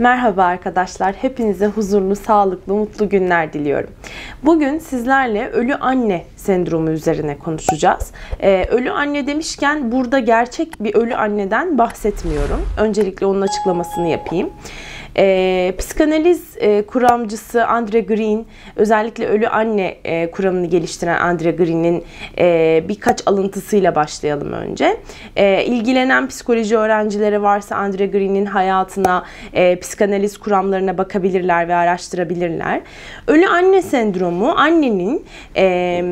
Merhaba arkadaşlar. Hepinize huzurlu, sağlıklı, mutlu günler diliyorum. Bugün sizlerle ölü anne sendromu üzerine konuşacağız. Ee, ölü anne demişken burada gerçek bir ölü anneden bahsetmiyorum. Öncelikle onun açıklamasını yapayım. E, psikanaliz e, kuramcısı Andre Green, özellikle ölü anne e, kuramını geliştiren Andre Green'in e, birkaç alıntısıyla başlayalım önce. E, ilgilenen psikoloji öğrencileri varsa Andre Green'in hayatına, e, psikanaliz kuramlarına bakabilirler ve araştırabilirler. Ölü anne sendromu annenin e,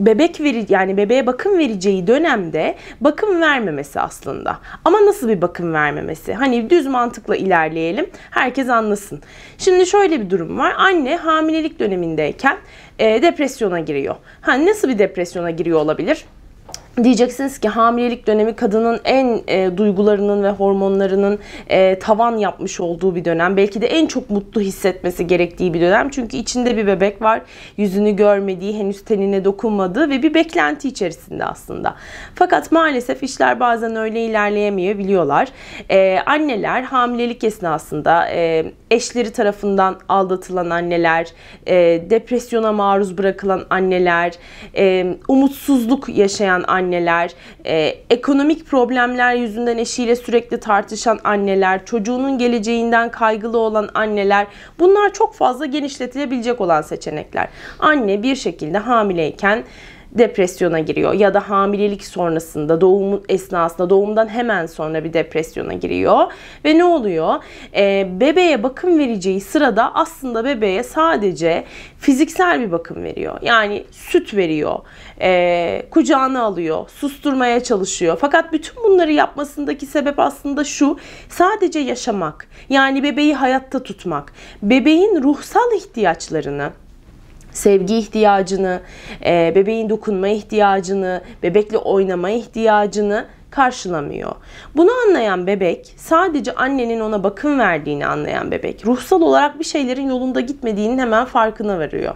bebek veri yani bebeğe bakım vereceği dönemde bakım vermemesi aslında. Ama nasıl bir bakım vermemesi? Hani düz mantıkla ilerleyelim. Her herkes anlasın. Şimdi şöyle bir durum var. Anne hamilelik dönemindeyken e, depresyona giriyor. Ha nasıl bir depresyona giriyor olabilir? diyeceksiniz ki hamilelik dönemi kadının en e, duygularının ve hormonlarının e, tavan yapmış olduğu bir dönem. Belki de en çok mutlu hissetmesi gerektiği bir dönem. Çünkü içinde bir bebek var. Yüzünü görmediği, henüz tenine dokunmadığı ve bir beklenti içerisinde aslında. Fakat maalesef işler bazen öyle ilerleyemeyebiliyorlar. E, anneler hamilelik esnasında e, eşleri tarafından aldatılan anneler, e, depresyona maruz bırakılan anneler, e, umutsuzluk yaşayan anneler anneler, e, ekonomik problemler yüzünden eşiyle sürekli tartışan anneler, çocuğunun geleceğinden kaygılı olan anneler bunlar çok fazla genişletilebilecek olan seçenekler. Anne bir şekilde hamileyken depresyona giriyor ya da hamilelik sonrasında doğum esnasında doğumdan hemen sonra bir depresyona giriyor ve ne oluyor e, bebeğe bakım vereceği sırada aslında bebeğe sadece fiziksel bir bakım veriyor yani süt veriyor e, kucağına alıyor susturmaya çalışıyor fakat bütün bunları yapmasındaki sebep aslında şu sadece yaşamak yani bebeği hayatta tutmak bebeğin ruhsal ihtiyaçlarını sevgi ihtiyacını, e, bebeğin dokunma ihtiyacını, bebekle oynama ihtiyacını karşılamıyor. Bunu anlayan bebek sadece annenin ona bakım verdiğini anlayan bebek. Ruhsal olarak bir şeylerin yolunda gitmediğinin hemen farkına varıyor.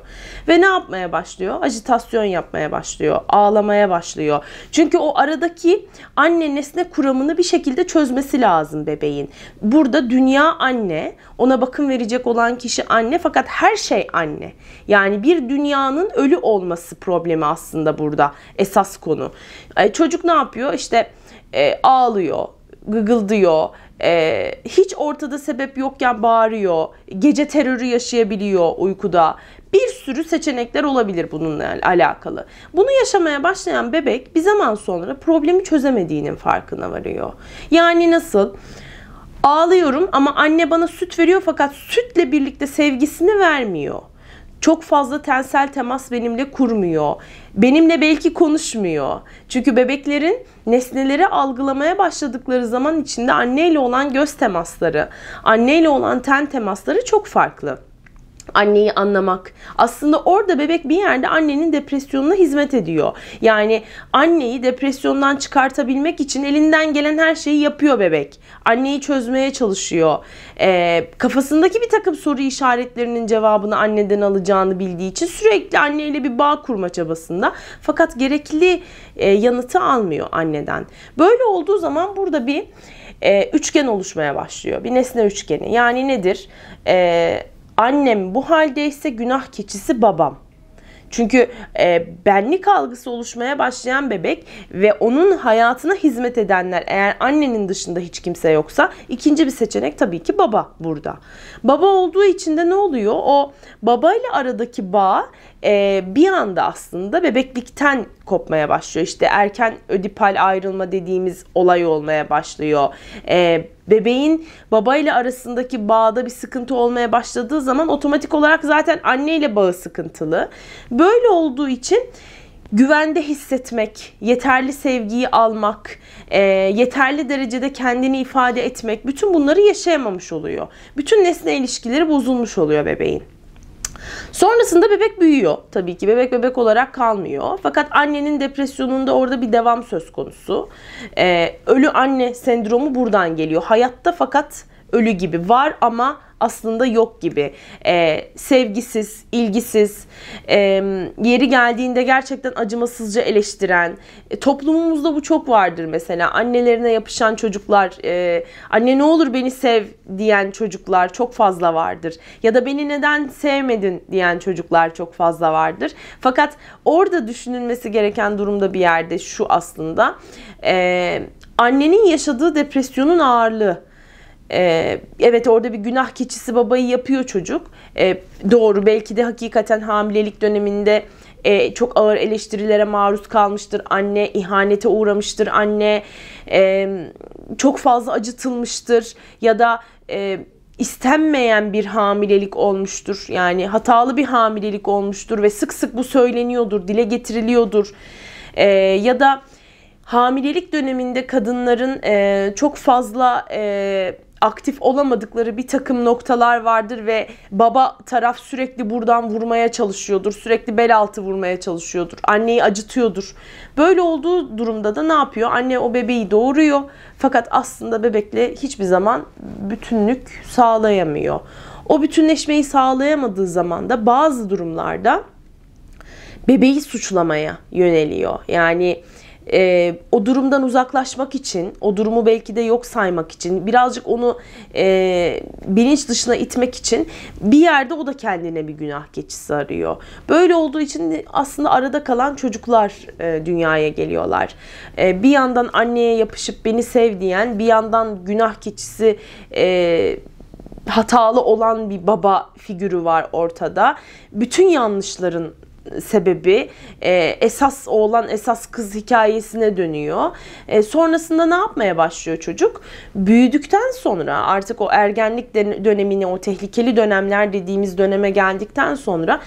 Ve ne yapmaya başlıyor? Ajitasyon yapmaya başlıyor. Ağlamaya başlıyor. Çünkü o aradaki anne nesne kuramını bir şekilde çözmesi lazım bebeğin. Burada dünya anne, ona bakım verecek olan kişi anne fakat her şey anne. Yani bir dünyanın ölü olması problemi aslında burada esas konu. E, çocuk ne yapıyor? İşte e, ağlıyor, gıgıldıyor, e, hiç ortada sebep yokken bağırıyor, gece terörü yaşayabiliyor uykuda. Bir sürü seçenekler olabilir bununla alakalı. Bunu yaşamaya başlayan bebek bir zaman sonra problemi çözemediğinin farkına varıyor. Yani nasıl? Ağlıyorum ama anne bana süt veriyor fakat sütle birlikte sevgisini vermiyor. Çok fazla tensel temas benimle kurmuyor. Benimle belki konuşmuyor. Çünkü bebeklerin nesneleri algılamaya başladıkları zaman içinde anneyle olan göz temasları, anneyle olan ten temasları çok farklı anneyi anlamak. Aslında orada bebek bir yerde annenin depresyonuna hizmet ediyor. Yani anneyi depresyondan çıkartabilmek için elinden gelen her şeyi yapıyor bebek. Anneyi çözmeye çalışıyor. Ee, kafasındaki bir takım soru işaretlerinin cevabını anneden alacağını bildiği için sürekli anneyle bir bağ kurma çabasında. Fakat gerekli e, yanıtı almıyor anneden. Böyle olduğu zaman burada bir e, üçgen oluşmaya başlıyor. Bir nesne üçgeni. Yani nedir? Eee annem bu haldeyse günah keçisi babam. Çünkü e, benlik algısı oluşmaya başlayan bebek ve onun hayatına hizmet edenler eğer annenin dışında hiç kimse yoksa ikinci bir seçenek tabii ki baba burada. Baba olduğu için de ne oluyor? O babayla aradaki bağ e, bir anda aslında bebeklikten kopmaya başlıyor. İşte erken ödipal ayrılma dediğimiz olay olmaya başlıyor. E, bebeğin babayla arasındaki bağda bir sıkıntı olmaya başladığı zaman otomatik olarak zaten anneyle bağı sıkıntılı. Böyle olduğu için güvende hissetmek, yeterli sevgiyi almak, e, yeterli derecede kendini ifade etmek bütün bunları yaşayamamış oluyor. Bütün nesne ilişkileri bozulmuş oluyor bebeğin. Sonrasında bebek büyüyor tabii ki. Bebek bebek olarak kalmıyor. Fakat annenin depresyonunda orada bir devam söz konusu. Ee, ölü anne sendromu buradan geliyor. Hayatta fakat ölü gibi var ama aslında yok gibi. E, sevgisiz, ilgisiz, e, yeri geldiğinde gerçekten acımasızca eleştiren. E, toplumumuzda bu çok vardır mesela. Annelerine yapışan çocuklar, e, anne ne olur beni sev diyen çocuklar çok fazla vardır. Ya da beni neden sevmedin diyen çocuklar çok fazla vardır. Fakat orada düşünülmesi gereken durumda bir yerde şu aslında. E, annenin yaşadığı depresyonun ağırlığı e, evet orada bir günah keçisi babayı yapıyor çocuk. E, doğru belki de hakikaten hamilelik döneminde e, çok ağır eleştirilere maruz kalmıştır anne, ihanete uğramıştır anne, e, çok fazla acıtılmıştır ya da e, istenmeyen bir hamilelik olmuştur. Yani hatalı bir hamilelik olmuştur ve sık sık bu söyleniyordur, dile getiriliyordur. E, ya da hamilelik döneminde kadınların e, çok fazla e, aktif olamadıkları bir takım noktalar vardır ve baba taraf sürekli buradan vurmaya çalışıyordur. Sürekli bel altı vurmaya çalışıyordur. Anneyi acıtıyordur. Böyle olduğu durumda da ne yapıyor? Anne o bebeği doğuruyor. Fakat aslında bebekle hiçbir zaman bütünlük sağlayamıyor. O bütünleşmeyi sağlayamadığı zaman da bazı durumlarda bebeği suçlamaya yöneliyor. Yani e, o durumdan uzaklaşmak için, o durumu belki de yok saymak için, birazcık onu e, bilinç dışına itmek için bir yerde o da kendine bir günah keçisi arıyor. Böyle olduğu için aslında arada kalan çocuklar e, dünyaya geliyorlar. E, bir yandan anneye yapışıp beni sev diyen, bir yandan günah keçisi... E, hatalı olan bir baba figürü var ortada. Bütün yanlışların sebebi e, esas oğlan esas kız hikayesine dönüyor. E, sonrasında ne yapmaya başlıyor çocuk? Büyüdükten sonra artık o ergenlik dönemine o tehlikeli dönemler dediğimiz döneme geldikten sonra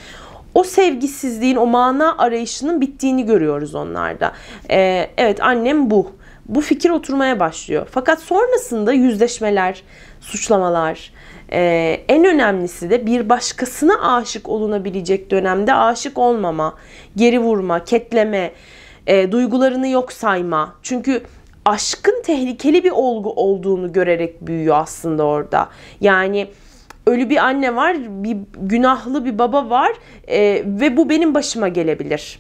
o sevgisizliğin, o mana arayışının bittiğini görüyoruz onlarda. Ee, evet annem bu. Bu fikir oturmaya başlıyor. Fakat sonrasında yüzleşmeler, suçlamalar, ee, en önemlisi de bir başkasına aşık olunabilecek dönemde aşık olmama, geri vurma, ketleme, e, duygularını yok sayma. Çünkü aşkın tehlikeli bir olgu olduğunu görerek büyüyor aslında orada. Yani ölü bir anne var, bir günahlı bir baba var e, ve bu benim başıma gelebilir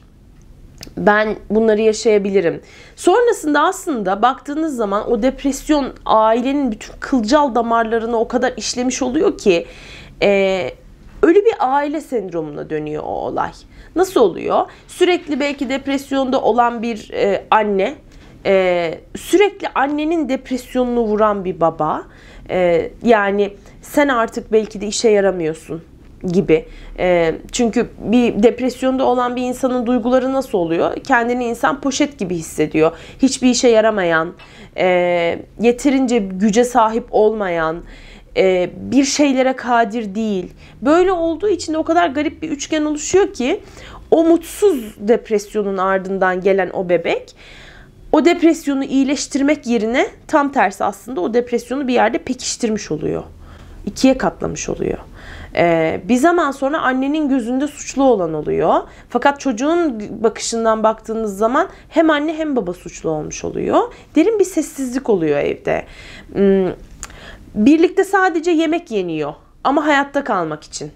ben bunları yaşayabilirim. Sonrasında aslında baktığınız zaman o depresyon ailenin bütün kılcal damarlarını o kadar işlemiş oluyor ki e, ölü bir aile sendromuna dönüyor o olay. Nasıl oluyor? Sürekli belki depresyonda olan bir e, anne, e, sürekli annenin depresyonunu vuran bir baba. E, yani sen artık belki de işe yaramıyorsun gibi. E, çünkü bir depresyonda olan bir insanın duyguları nasıl oluyor? Kendini insan poşet gibi hissediyor. Hiçbir işe yaramayan, e, yeterince güce sahip olmayan, e, bir şeylere kadir değil. Böyle olduğu için de o kadar garip bir üçgen oluşuyor ki o mutsuz depresyonun ardından gelen o bebek o depresyonu iyileştirmek yerine tam tersi aslında o depresyonu bir yerde pekiştirmiş oluyor. İkiye katlamış oluyor. Ee, bir zaman sonra annenin gözünde suçlu olan oluyor. Fakat çocuğun bakışından baktığınız zaman hem anne hem baba suçlu olmuş oluyor. Derin bir sessizlik oluyor evde. Hmm, birlikte sadece yemek yeniyor ama hayatta kalmak için.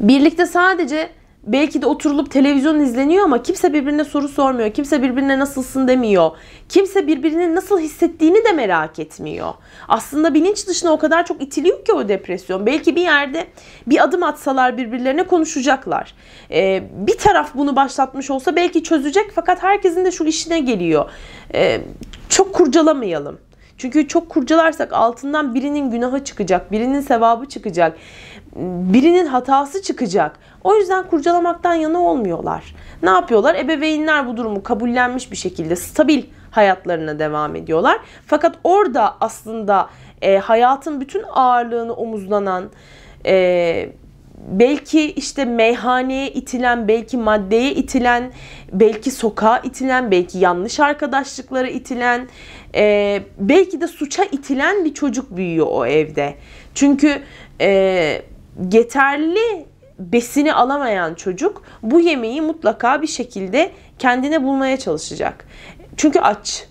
Birlikte sadece belki de oturulup televizyon izleniyor ama kimse birbirine soru sormuyor. Kimse birbirine nasılsın demiyor. Kimse birbirinin nasıl hissettiğini de merak etmiyor. Aslında bilinç dışına o kadar çok itiliyor ki o depresyon. Belki bir yerde bir adım atsalar birbirlerine konuşacaklar. Ee, bir taraf bunu başlatmış olsa belki çözecek fakat herkesin de şu işine geliyor. Ee, çok kurcalamayalım çünkü çok kurcalarsak altından birinin günahı çıkacak, birinin sevabı çıkacak, birinin hatası çıkacak. O yüzden kurcalamaktan yana olmuyorlar. Ne yapıyorlar? Ebeveynler bu durumu kabullenmiş bir şekilde stabil hayatlarına devam ediyorlar. Fakat orada aslında e, hayatın bütün ağırlığını omuzlanan, e, belki işte meyhaneye itilen, belki maddeye itilen, belki sokağa itilen, belki yanlış arkadaşlıklara itilen, e, belki de suça itilen bir çocuk büyüyor o evde. Çünkü e, yeterli besini alamayan çocuk bu yemeği mutlaka bir şekilde kendine bulmaya çalışacak. Çünkü aç.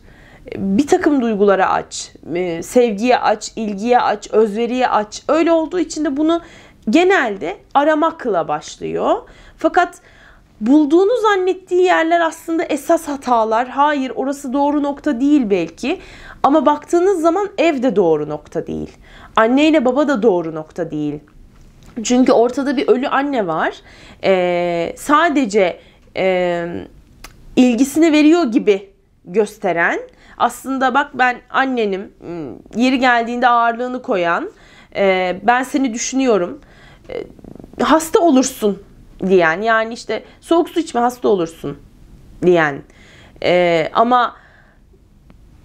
Bir takım duygulara aç. E, sevgiye aç, ilgiye aç, özveriye aç. Öyle olduğu için de bunu genelde aramakla başlıyor. Fakat bulduğunu zannettiği yerler aslında esas hatalar. Hayır orası doğru nokta değil belki. Ama baktığınız zaman ev de doğru nokta değil. Anne ile baba da doğru nokta değil. Çünkü ortada bir ölü anne var. Ee, sadece e, ilgisini veriyor gibi gösteren. Aslında bak ben annenim. Hmm, yeri geldiğinde ağırlığını koyan. E, ben seni düşünüyorum. E, hasta olursun diyen yani işte soğuk su içme hasta olursun diyen e, ama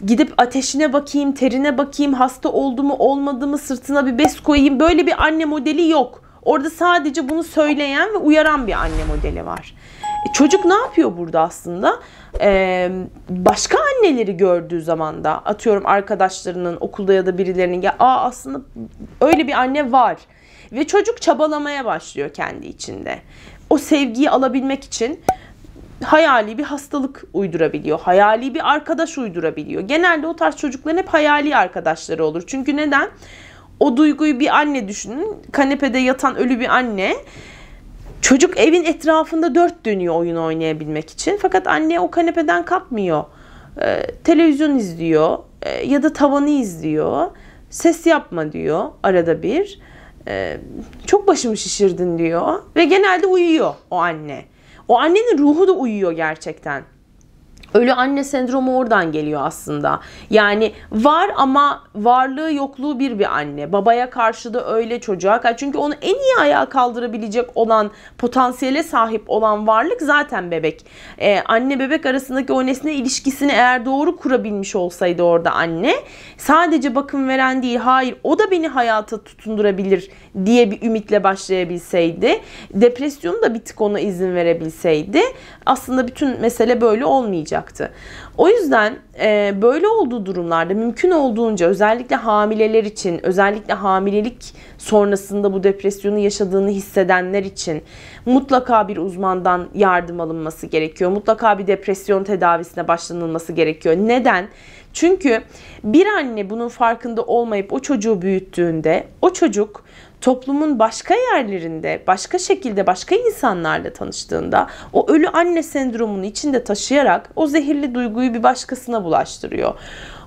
gidip ateşine bakayım terine bakayım hasta oldu mu olmadı mı sırtına bir bez koyayım böyle bir anne modeli yok. Orada sadece bunu söyleyen ve uyaran bir anne modeli var. E, çocuk ne yapıyor burada aslında? Ee, başka anneleri gördüğü zaman da atıyorum arkadaşlarının okulda ya da birilerinin ya aa aslında öyle bir anne var ve çocuk çabalamaya başlıyor kendi içinde. O sevgiyi alabilmek için hayali bir hastalık uydurabiliyor. Hayali bir arkadaş uydurabiliyor. Genelde o tarz çocukların hep hayali arkadaşları olur. Çünkü neden? O duyguyu bir anne düşünün. Kanepede yatan ölü bir anne. Çocuk evin etrafında dört dönüyor oyun oynayabilmek için. Fakat anne o kanepeden kalkmıyor. Ee, televizyon izliyor e, ya da tavanı izliyor. Ses yapma diyor arada bir. Ee, çok başımı şişirdin diyor ve genelde uyuyor o anne. O annenin ruhu da uyuyor gerçekten. Ölü anne sendromu oradan geliyor aslında. Yani var ama varlığı yokluğu bir bir anne. Babaya karşı da öyle çocuğa karşı. Çünkü onu en iyi ayağa kaldırabilecek olan, potansiyele sahip olan varlık zaten bebek. Ee, anne bebek arasındaki o nesne ilişkisini eğer doğru kurabilmiş olsaydı orada anne. Sadece bakım veren değil, hayır o da beni hayata tutundurabilir diye bir ümitle başlayabilseydi. Depresyonu da bir tık ona izin verebilseydi. Aslında bütün mesele böyle olmayacak olacaktı. O yüzden e, böyle olduğu durumlarda mümkün olduğunca özellikle hamileler için, özellikle hamilelik sonrasında bu depresyonu yaşadığını hissedenler için mutlaka bir uzmandan yardım alınması gerekiyor. Mutlaka bir depresyon tedavisine başlanılması gerekiyor. Neden? Çünkü bir anne bunun farkında olmayıp o çocuğu büyüttüğünde o çocuk toplumun başka yerlerinde, başka şekilde, başka insanlarla tanıştığında o ölü anne sendromunu içinde taşıyarak o zehirli duyguyu bir başkasına bulaştırıyor.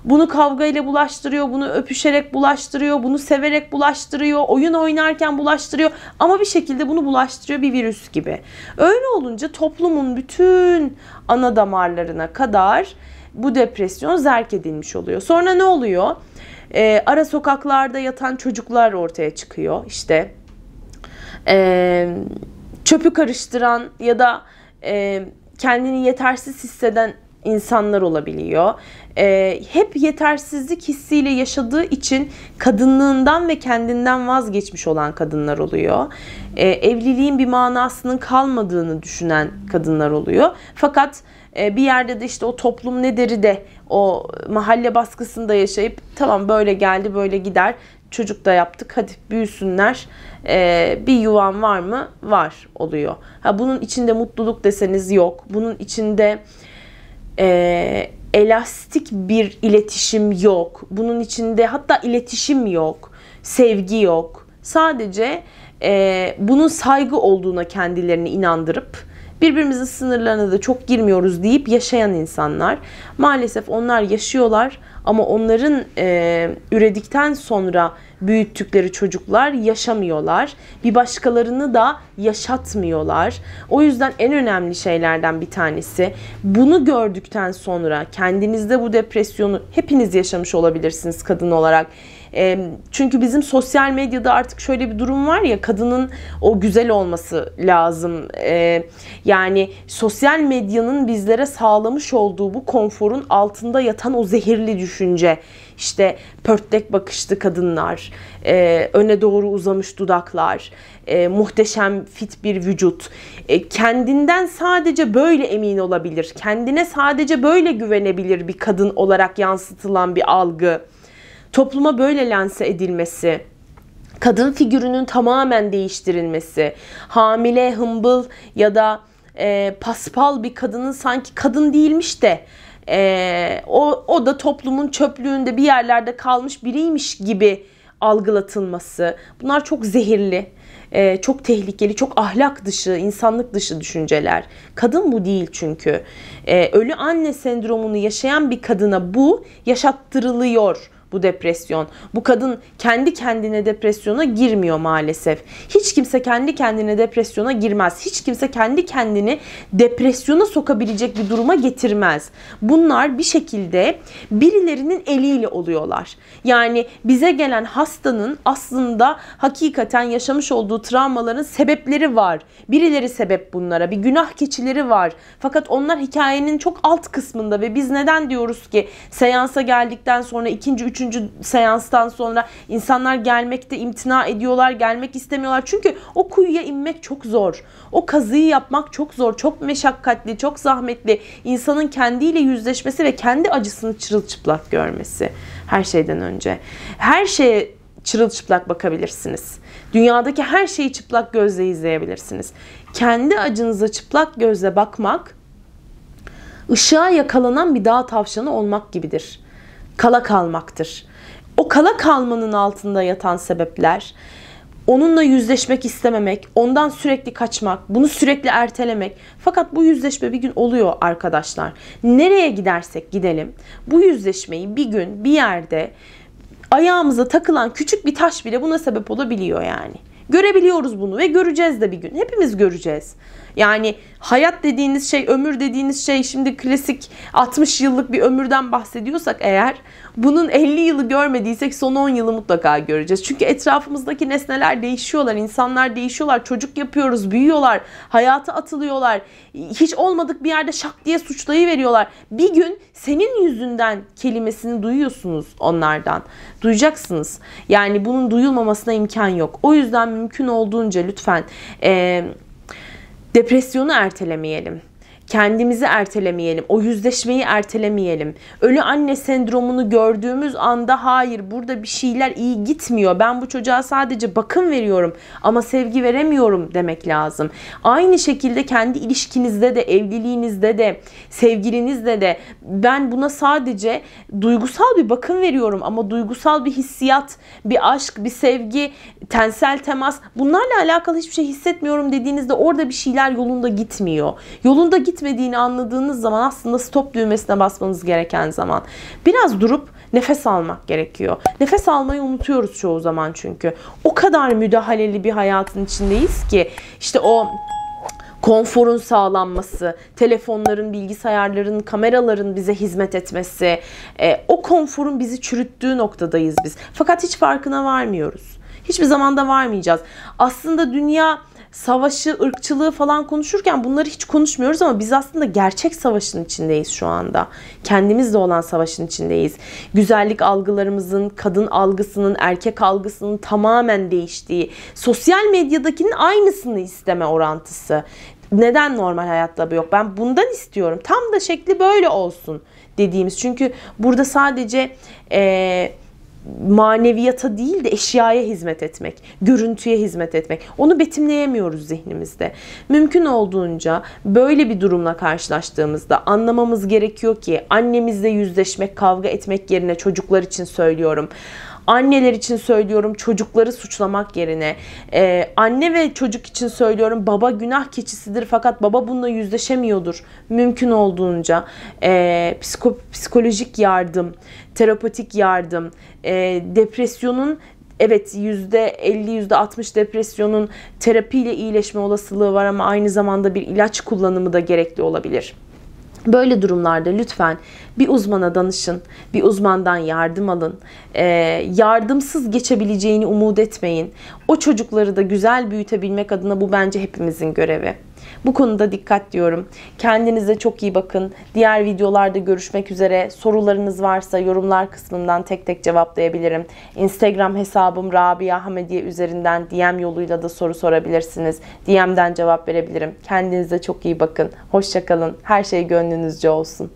Bunu kavga ile bulaştırıyor, bunu öpüşerek bulaştırıyor, bunu severek bulaştırıyor, oyun oynarken bulaştırıyor ama bir şekilde bunu bulaştırıyor bir virüs gibi. Öyle olunca toplumun bütün ana damarlarına kadar bu depresyon zerk edilmiş oluyor. Sonra ne oluyor? e, ara sokaklarda yatan çocuklar ortaya çıkıyor işte e, çöpü karıştıran ya da e, kendini yetersiz hisseden insanlar olabiliyor. E, hep yetersizlik hissiyle yaşadığı için kadınlığından ve kendinden vazgeçmiş olan kadınlar oluyor. E, evliliğin bir manasının kalmadığını düşünen kadınlar oluyor. Fakat e, bir yerde de işte o toplum ne deri de o mahalle baskısında yaşayıp tamam böyle geldi böyle gider çocuk da yaptık hadi büyüsünler ee, bir yuvan var mı var oluyor ha bunun içinde mutluluk deseniz yok bunun içinde e, elastik bir iletişim yok bunun içinde hatta iletişim yok sevgi yok sadece e, bunun saygı olduğuna kendilerini inandırıp Birbirimizin sınırlarına da çok girmiyoruz deyip yaşayan insanlar. Maalesef onlar yaşıyorlar ama onların e, üredikten sonra büyüttükleri çocuklar yaşamıyorlar. Bir başkalarını da yaşatmıyorlar. O yüzden en önemli şeylerden bir tanesi bunu gördükten sonra kendinizde bu depresyonu hepiniz yaşamış olabilirsiniz kadın olarak. Çünkü bizim sosyal medyada artık şöyle bir durum var ya kadının o güzel olması lazım. Yani sosyal medyanın bizlere sağlamış olduğu bu konforun altında yatan o zehirli düşünce işte pörtlek bakışlı kadınlar, e, öne doğru uzamış dudaklar, e, muhteşem fit bir vücut. E, kendinden sadece böyle emin olabilir, kendine sadece böyle güvenebilir bir kadın olarak yansıtılan bir algı. Topluma böyle lanse edilmesi, kadın figürünün tamamen değiştirilmesi, hamile, hımbıl ya da e, paspal bir kadının sanki kadın değilmiş de e, o, o da toplumun çöplüğünde bir yerlerde kalmış biriymiş gibi algılatılması. Bunlar çok zehirli, e, çok tehlikeli, çok ahlak dışı, insanlık dışı düşünceler. Kadın bu değil çünkü. E, ölü anne sendromunu yaşayan bir kadına bu yaşattırılıyor bu depresyon. Bu kadın kendi kendine depresyona girmiyor maalesef. Hiç kimse kendi kendine depresyona girmez. Hiç kimse kendi kendini depresyona sokabilecek bir duruma getirmez. Bunlar bir şekilde birilerinin eliyle oluyorlar. Yani bize gelen hastanın aslında hakikaten yaşamış olduğu travmaların sebepleri var. Birileri sebep bunlara. Bir günah keçileri var. Fakat onlar hikayenin çok alt kısmında ve biz neden diyoruz ki seansa geldikten sonra ikinci, üç üçüncü seanstan sonra insanlar gelmekte imtina ediyorlar, gelmek istemiyorlar. Çünkü o kuyuya inmek çok zor. O kazıyı yapmak çok zor, çok meşakkatli, çok zahmetli. İnsanın kendiyle yüzleşmesi ve kendi acısını çırılçıplak görmesi her şeyden önce. Her şeye çırılçıplak bakabilirsiniz. Dünyadaki her şeyi çıplak gözle izleyebilirsiniz. Kendi acınıza çıplak gözle bakmak ışığa yakalanan bir dağ tavşanı olmak gibidir kala kalmaktır. O kala kalmanın altında yatan sebepler onunla yüzleşmek istememek, ondan sürekli kaçmak, bunu sürekli ertelemek. Fakat bu yüzleşme bir gün oluyor arkadaşlar. Nereye gidersek gidelim bu yüzleşmeyi bir gün bir yerde ayağımıza takılan küçük bir taş bile buna sebep olabiliyor yani. Görebiliyoruz bunu ve göreceğiz de bir gün. Hepimiz göreceğiz. Yani hayat dediğiniz şey, ömür dediğiniz şey şimdi klasik 60 yıllık bir ömürden bahsediyorsak eğer bunun 50 yılı görmediysek son 10 yılı mutlaka göreceğiz. Çünkü etrafımızdaki nesneler değişiyorlar, insanlar değişiyorlar, çocuk yapıyoruz, büyüyorlar, hayata atılıyorlar. Hiç olmadık bir yerde şak diye suçlayı veriyorlar. Bir gün senin yüzünden kelimesini duyuyorsunuz onlardan. Duyacaksınız. Yani bunun duyulmamasına imkan yok. O yüzden mümkün olduğunca lütfen eee Depresyonu ertelemeyelim. Kendimizi ertelemeyelim. O yüzleşmeyi ertelemeyelim. Ölü anne sendromunu gördüğümüz anda hayır burada bir şeyler iyi gitmiyor. Ben bu çocuğa sadece bakım veriyorum ama sevgi veremiyorum demek lazım. Aynı şekilde kendi ilişkinizde de, evliliğinizde de, sevgilinizde de ben buna sadece duygusal bir bakım veriyorum ama duygusal bir hissiyat, bir aşk, bir sevgi, tensel temas bunlarla alakalı hiçbir şey hissetmiyorum dediğinizde orada bir şeyler yolunda gitmiyor. Yolunda git gitmediğini anladığınız zaman aslında stop düğmesine basmanız gereken zaman. Biraz durup nefes almak gerekiyor. Nefes almayı unutuyoruz çoğu zaman çünkü. O kadar müdahaleli bir hayatın içindeyiz ki işte o konforun sağlanması, telefonların, bilgisayarların, kameraların bize hizmet etmesi, e, o konforun bizi çürüttüğü noktadayız biz. Fakat hiç farkına varmıyoruz. Hiçbir zamanda varmayacağız. Aslında dünya savaşı, ırkçılığı falan konuşurken bunları hiç konuşmuyoruz ama biz aslında gerçek savaşın içindeyiz şu anda. Kendimizle olan savaşın içindeyiz. Güzellik algılarımızın, kadın algısının, erkek algısının tamamen değiştiği, sosyal medyadakinin aynısını isteme orantısı. Neden normal hayatta bu yok? Ben bundan istiyorum. Tam da şekli böyle olsun dediğimiz. Çünkü burada sadece eee maneviyata değil de eşyaya hizmet etmek, görüntüye hizmet etmek. Onu betimleyemiyoruz zihnimizde. Mümkün olduğunca böyle bir durumla karşılaştığımızda anlamamız gerekiyor ki annemizle yüzleşmek, kavga etmek yerine çocuklar için söylüyorum Anneler için söylüyorum çocukları suçlamak yerine e, anne ve çocuk için söylüyorum baba günah keçisidir fakat baba bununla yüzleşemiyordur. Mümkün olduğunca e, psiko, psikolojik yardım, terapatik yardım, e, depresyonun evet %50 %60 depresyonun terapiyle iyileşme olasılığı var ama aynı zamanda bir ilaç kullanımı da gerekli olabilir. Böyle durumlarda lütfen bir uzmana danışın, bir uzmandan yardım alın. Ee, yardımsız geçebileceğini umut etmeyin. O çocukları da güzel büyütebilmek adına bu bence hepimizin görevi. Bu konuda dikkat diyorum. Kendinize çok iyi bakın. Diğer videolarda görüşmek üzere. Sorularınız varsa yorumlar kısmından tek tek cevaplayabilirim. Instagram hesabım Rabia Hamediye üzerinden DM yoluyla da soru sorabilirsiniz. DM'den cevap verebilirim. Kendinize çok iyi bakın. Hoşçakalın. Her şey gönlünüzce olsun.